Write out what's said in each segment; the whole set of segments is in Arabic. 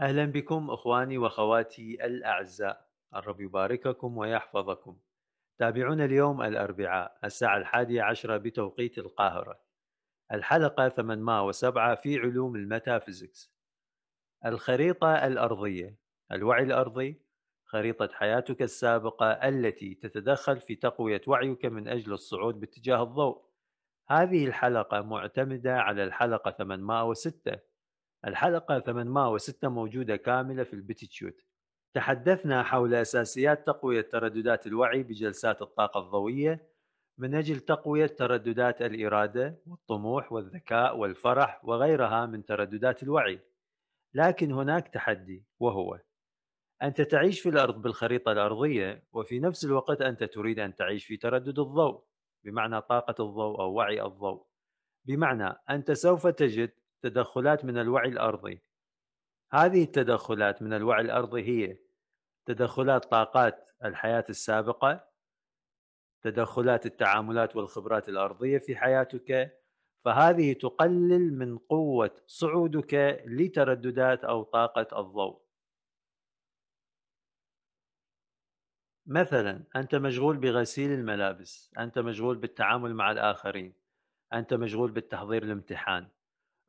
أهلا بكم إخواني وأخواتي الأعزاء الرب يبارككم ويحفظكم تابعونا اليوم الأربعاء الساعة الحادية عشرة بتوقيت القاهرة الحلقة 8 وسبعة في علوم الميتافيزيكس الخريطة الأرضية الوعي الأرضي خريطة حياتك السابقة التي تتدخل في تقوية وعيك من أجل الصعود باتجاه الضوء هذه الحلقة معتمدة على الحلقة 806 الحلقة 806 موجودة كاملة في البتيتشوت تحدثنا حول أساسيات تقوية ترددات الوعي بجلسات الطاقة الضوئية من أجل تقوية ترددات الإرادة والطموح والذكاء والفرح وغيرها من ترددات الوعي لكن هناك تحدي وهو أنت تعيش في الأرض بالخريطة الأرضية وفي نفس الوقت أنت تريد أن تعيش في تردد الضوء بمعنى طاقة الضوء أو وعي الضوء بمعنى أنت سوف تجد تدخلات من الوعي الارضي هذه التدخلات من الوعي الارضي هي تدخلات طاقات الحياه السابقه تدخلات التعاملات والخبرات الارضيه في حياتك فهذه تقلل من قوه صعودك لترددات او طاقه الضوء مثلا انت مشغول بغسيل الملابس انت مشغول بالتعامل مع الاخرين انت مشغول بالتحضير لامتحان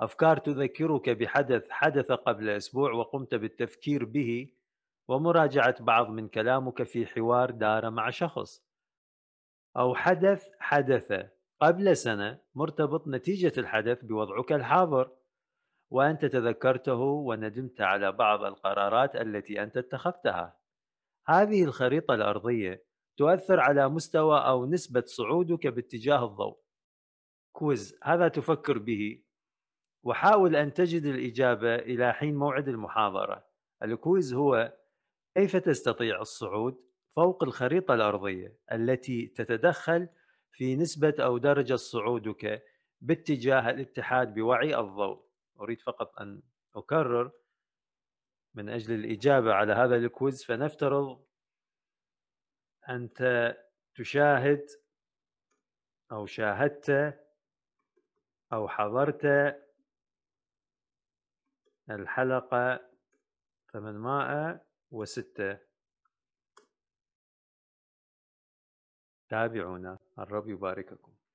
أفكار تذكرك بحدث حدث قبل أسبوع وقمت بالتفكير به ومراجعة بعض من كلامك في حوار دار مع شخص أو حدث حدث قبل سنة مرتبط نتيجة الحدث بوضعك الحاضر وأنت تذكرته وندمت على بعض القرارات التي أنت اتخذتها هذه الخريطة الأرضية تؤثر على مستوى أو نسبة صعودك باتجاه الضوء كوز هذا تفكر به وحاول أن تجد الإجابة إلى حين موعد المحاضرة الكويز هو كيف تستطيع الصعود فوق الخريطة الأرضية التي تتدخل في نسبة أو درجة صعودك باتجاه الاتحاد بوعي الضوء أريد فقط أن أكرر من أجل الإجابة على هذا الكويز فنفترض أنت تشاهد أو شاهدت أو حضرت الحلقة 806 تابعونا الرب يبارككم